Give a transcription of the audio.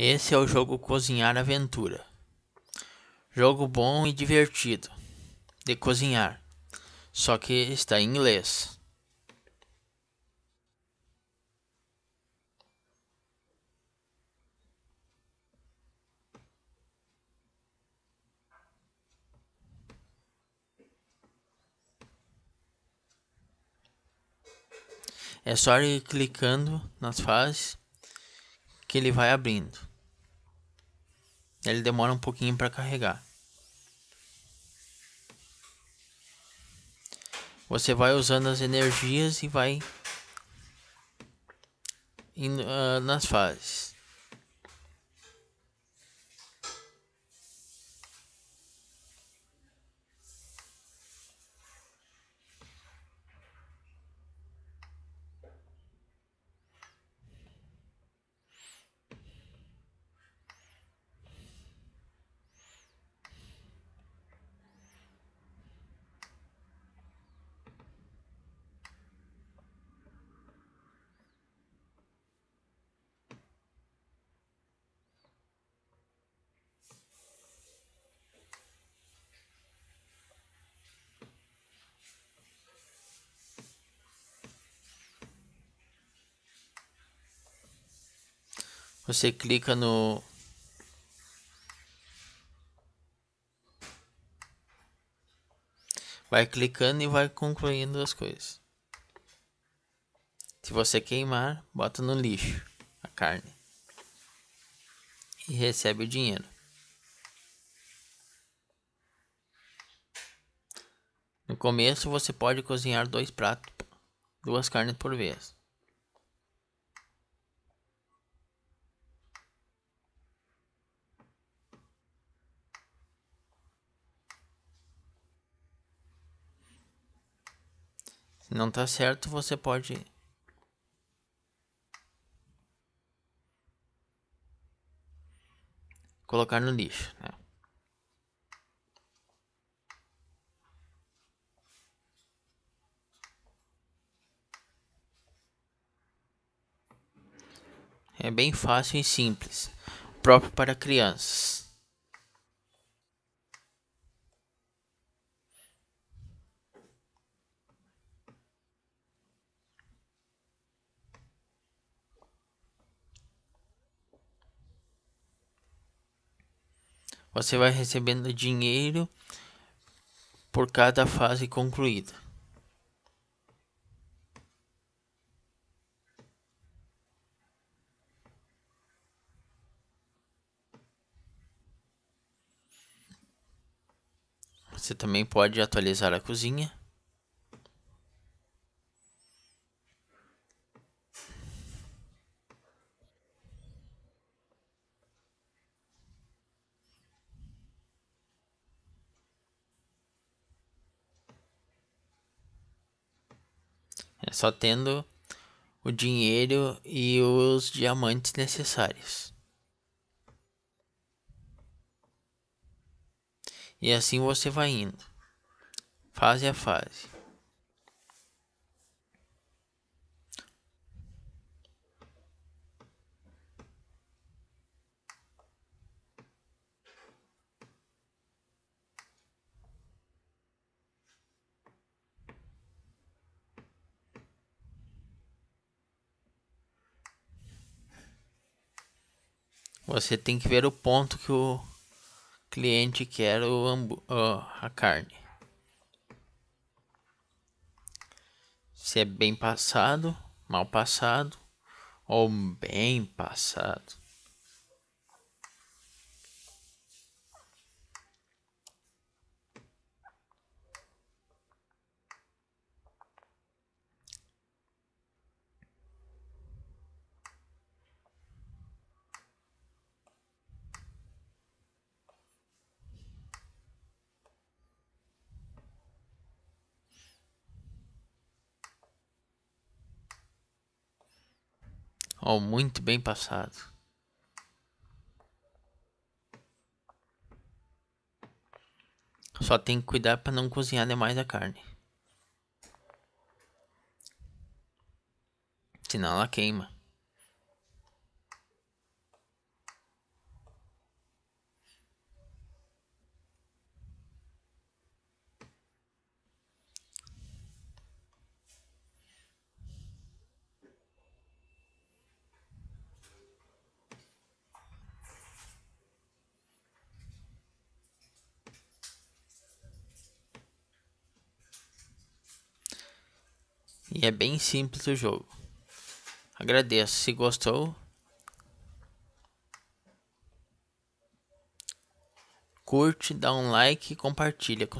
Esse é o jogo Cozinhar Aventura. Jogo bom e divertido de cozinhar, só que está em inglês. É só ir clicando nas fases que ele vai abrindo. Ele demora um pouquinho para carregar. Você vai usando as energias e vai indo, uh, nas fases. Você clica no vai clicando e vai concluindo as coisas. Se você queimar, bota no lixo a carne e recebe o dinheiro. No começo você pode cozinhar dois pratos, duas carnes por vez. Se não tá certo, você pode colocar no lixo, né? É bem fácil e simples, próprio para crianças. Você vai recebendo dinheiro por cada fase concluída. Você também pode atualizar a cozinha. É só tendo o dinheiro e os diamantes necessários. E assim você vai indo, fase a fase. Você tem que ver o ponto que o cliente quer o a carne. Se é bem passado, mal passado ou bem passado. Oh, muito bem passado. Só tem que cuidar para não cozinhar demais a carne. Senão ela queima. E é bem simples o jogo. Agradeço se gostou. Curte, dá um like e compartilha com